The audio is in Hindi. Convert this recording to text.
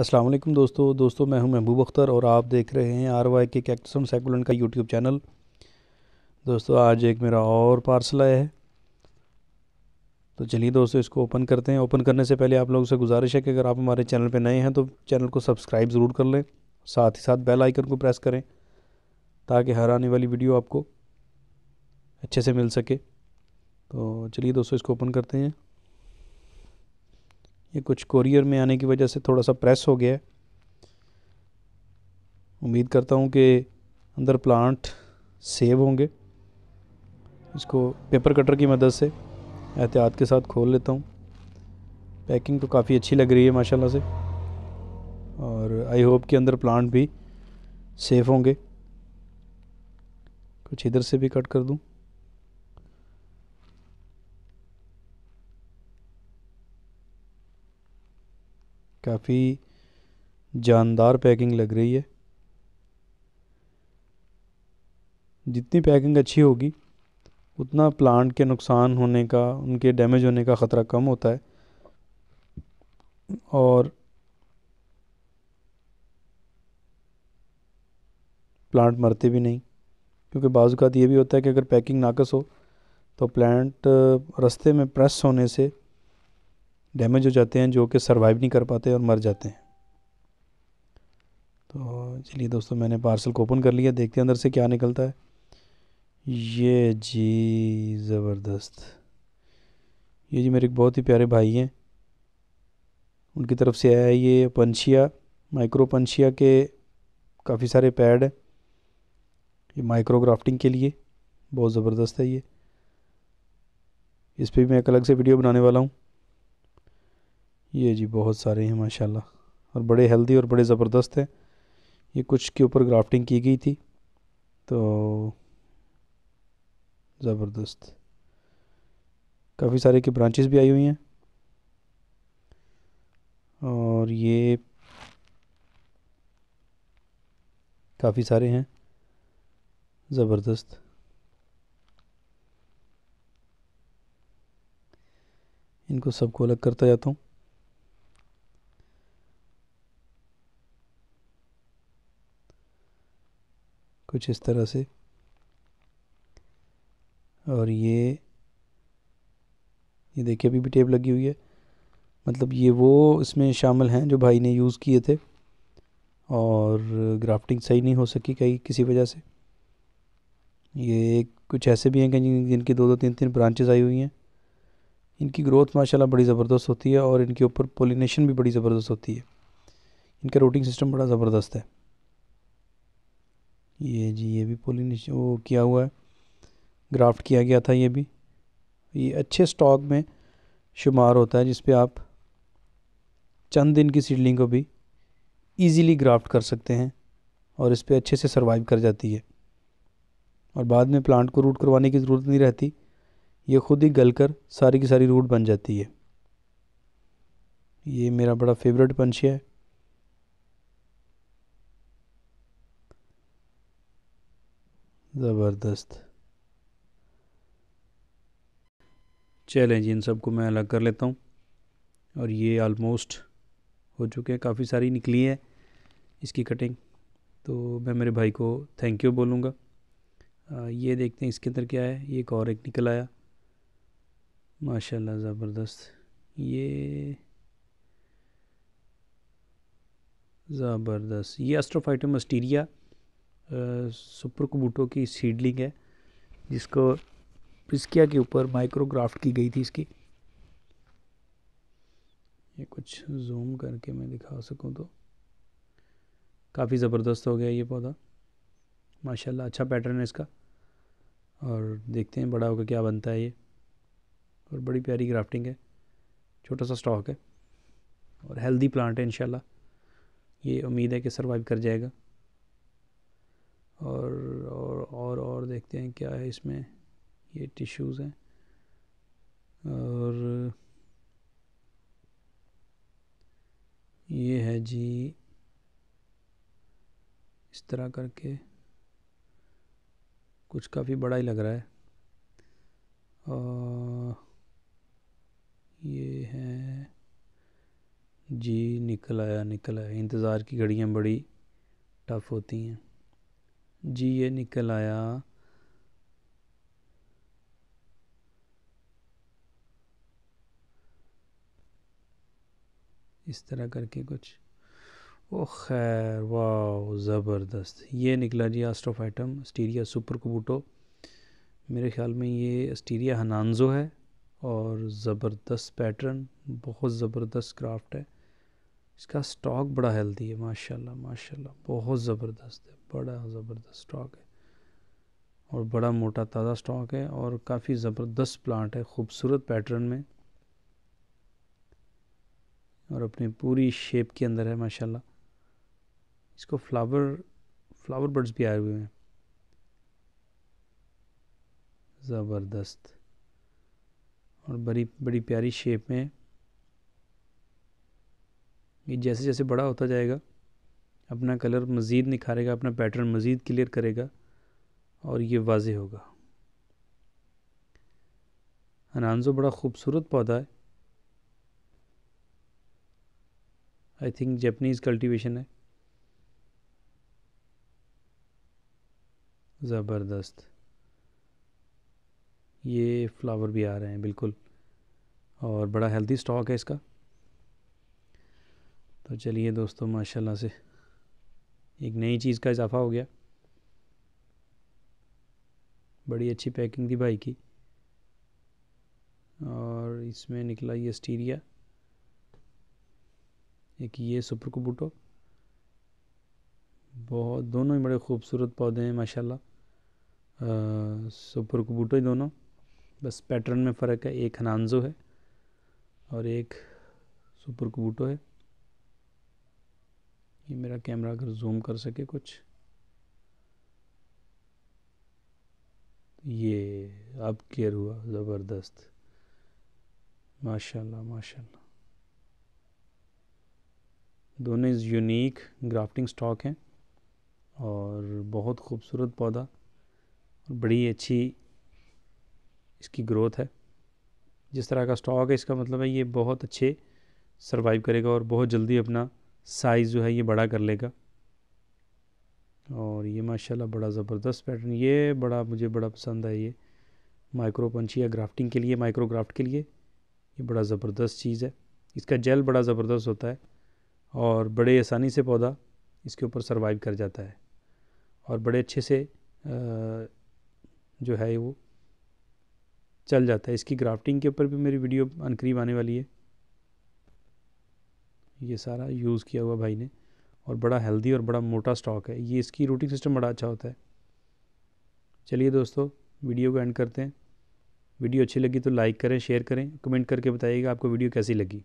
अस्सलाम वालेकुम दोस्तों दोस्तों मैं हूं महबूब अख्तर और आप देख रहे हैं आर वाई के कैक्टसम सैकुलेंट का यूट्यूब चैनल दोस्तों आज एक मेरा और पार्सल आया है तो चलिए दोस्तों इसको ओपन करते हैं ओपन करने से पहले आप लोगों से गुजारिश है कि अगर आप हमारे चैनल पर नए हैं तो चैनल को सब्सक्राइब ज़रूर कर लें साथ ही साथ बेल आइकन को प्रेस करें ताकि हर आने वाली वीडियो आपको अच्छे से मिल सके तो चलिए दोस्तों इसको ओपन करते हैं ये कुछ कोरियर में आने की वजह से थोड़ा सा प्रेस हो गया है उम्मीद करता हूँ कि अंदर प्लांट सेव होंगे इसको पेपर कटर की मदद से एहतियात के साथ खोल लेता हूँ पैकिंग तो काफ़ी अच्छी लग रही है माशाल्लाह से और आई होप कि अंदर प्लांट भी सेफ़ होंगे कुछ इधर से भी कट कर दूँ काफ़ी जानदार पैकिंग लग रही है जितनी पैकिंग अच्छी होगी उतना प्लांट के नुकसान होने का उनके डैमेज होने का ख़तरा कम होता है और प्लांट मरते भी नहीं क्योंकि बाज़ ये भी होता है कि अगर पैकिंग नाकस हो तो प्लांट रस्ते में प्रेस होने से डैमेज हो जाते हैं जो कि सर्वाइव नहीं कर पाते और मर जाते हैं तो चलिए दोस्तों मैंने पार्सल को ओपन कर लिया देखते हैं अंदर से क्या निकलता है ये जी ज़बरदस्त ये जी मेरे एक बहुत ही प्यारे भाई हैं उनकी तरफ से आया ये पंछिया माइक्रो पंछिया के काफ़ी सारे पैड हैं ये माइक्रो ग्राफ्टिंग के लिए बहुत ज़बरदस्त है ये इस पर भी मैं एक अलग से वीडियो बनाने वाला हूँ ये जी बहुत सारे हैं माशाल्लाह और बड़े हेल्दी और बड़े ज़बरदस्त हैं ये कुछ के ऊपर ग्राफ्टिंग की गई थी तो ज़बरदस्त काफ़ी सारे की ब्रांचेस भी आई हुई हैं और ये काफ़ी सारे हैं ज़बरदस्त इनको सबको अलग करता जाता हूँ कुछ इस तरह से और ये ये देखिए अभी भी टेप लगी हुई है मतलब ये वो इसमें शामिल हैं जो भाई ने यूज़ किए थे और ग्राफ्टिंग सही नहीं हो सकी कहीं किसी वजह से ये कुछ ऐसे भी हैं कि जिनकी दो दो तीन तीन ब्रांचेस आई हुई हैं इनकी ग्रोथ माशाल्लाह बड़ी ज़बरदस्त होती है और इनके ऊपर पोलिनेशन भी बड़ी ज़बरदस्त होती है इनका रोटिंग सिस्टम बड़ा ज़बरदस्त है ये जी ये भी पोलिनेशन वो किया हुआ है ग्राफ्ट किया गया था ये भी ये अच्छे स्टॉक में शुमार होता है जिस आप चंद दिन की सीडलिंग को भी इजीली ग्राफ्ट कर सकते हैं और इस पर अच्छे से सर्वाइव कर जाती है और बाद में प्लांट को रूट करवाने की ज़रूरत नहीं रहती ये ख़ुद ही गल कर सारी की सारी रूट बन जाती है ये मेरा बड़ा फेवरेट पंछी है ज़बरदस्त चलें जी इन सबको मैं अलग कर लेता हूँ और ये आलमोस्ट हो चुके हैं काफ़ी सारी निकली है इसकी कटिंग तो मैं मेरे भाई को थैंक यू बोलूँगा ये देखते हैं इसके अंदर क्या है ये एक और एक निकल आया माशाल्लाह ज़बरदस्त ये ज़बरदस्त ये एस्ट्रोफाइटम मस्टीरिया सुपर की सीडलिंग है जिसको पिस्किया के ऊपर माइक्रोग्राफ्ट की गई थी इसकी ये कुछ जूम करके मैं दिखा सकूँ तो काफ़ी ज़बरदस्त हो गया ये पौधा माशाल्लाह अच्छा पैटर्न है इसका और देखते हैं बड़ा होकर क्या बनता है ये और बड़ी प्यारी ग्राफ्टिंग है छोटा सा स्टॉक है और हेल्दी प्लांट है इन ये उम्मीद है कि सर्वाइव कर जाएगा और और और और देखते हैं क्या है इसमें ये टिश्यूज़ हैं और ये है जी इस तरह करके कुछ काफ़ी बड़ा ही लग रहा है और ये है जी निकल आया निकल आया इंतज़ार की घड़ियाँ बड़ी टफ़ होती हैं जी ये निकल आया इस तरह करके कुछ ओ खैर वाह ज़बरदस्त ये निकला जी आइटम अस्टीरिया सुपर कबूटो मेरे ख्याल में ये अस्टीरिया हनानजो है और ज़बरदस्त पैटर्न बहुत ज़बरदस्त क्राफ्ट है इसका स्टॉक बड़ा हेल्दी है माशाल्लाह माशाल्लाह बहुत ज़बरदस्त है बड़ा ज़बरदस्त स्टॉक है और बड़ा मोटा ताज़ा स्टॉक है और काफ़ी ज़बरदस्त प्लांट है खूबसूरत पैटर्न में और अपनी पूरी शेप के अंदर है माशाल्लाह इसको फ्लावर फ्लावर बर्ड्स भी आए हुए हैं ज़बरदस्त और बड़ी बड़ी प्यारी शेप में ये जैसे जैसे बड़ा होता जाएगा अपना कलर मज़ीद निखारेगा अपना पैटर्न मज़ीद क्लियर करेगा और ये वाज होगा अनानजो बड़ा ख़ूबसूरत पौधा है आई थिंक जैपनीज़ कल्टीवेशन है ज़बरदस्त ये फ्लावर भी आ रहे हैं बिल्कुल और बड़ा हेल्दी स्टॉक है इसका तो चलिए दोस्तों माशाल्लाह से एक नई चीज़ का इजाफ़ा हो गया बड़ी अच्छी पैकिंग थी भाई की और इसमें निकला ये स्टीरिया एक ये सुपर कुबूटो बहुत दोनों ही बड़े खूबसूरत पौधे हैं माशाल्लाह सुपर कुबूटो ही दोनों बस पैटर्न में फ़र्क है एक हनानजो है और एक सुपर कुबूटो है ये मेरा कैमरा अगर जूम कर सके कुछ ये अब केयर हुआ ज़बरदस्त माशाल्लाह माशाल्लाह दोनों इस यूनिक ग्राफ्टिंग स्टॉक हैं और बहुत खूबसूरत पौधा और बड़ी अच्छी इसकी ग्रोथ है जिस तरह का स्टॉक है इसका मतलब है ये बहुत अच्छे सर्वाइव करेगा और बहुत जल्दी अपना साइज़ जो है ये बड़ा कर लेगा और ये माशाल्लाह बड़ा ज़बरदस्त पैटर्न ये बड़ा मुझे बड़ा पसंद है ये माइक्रो पंछी या ग्राफ्टिंग के लिए माइक्रो ग्राफ्ट के लिए ये बड़ा ज़बरदस्त चीज़ है इसका जेल बड़ा ज़बरदस्त होता है और बड़े आसानी से पौधा इसके ऊपर सर्वाइव कर जाता है और बड़े अच्छे से जो है वो चल जाता है इसकी ग्राफ्टिंग के ऊपर भी मेरी वीडियो अनकरीब आने वाली है ये सारा यूज़ किया हुआ भाई ने और बड़ा हेल्दी और बड़ा मोटा स्टॉक है ये इसकी रूटिंग सिस्टम बड़ा अच्छा होता है चलिए दोस्तों वीडियो को एंड करते हैं वीडियो अच्छी लगी तो लाइक करें शेयर करें कमेंट करके बताइएगा आपको वीडियो कैसी लगी